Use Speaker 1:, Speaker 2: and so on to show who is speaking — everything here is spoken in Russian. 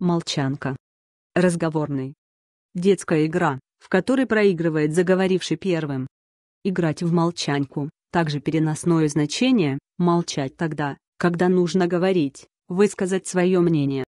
Speaker 1: Молчанка. Разговорный. Детская игра, в которой проигрывает заговоривший первым. Играть в молчанку, также переносное значение, молчать тогда, когда нужно говорить, высказать свое мнение.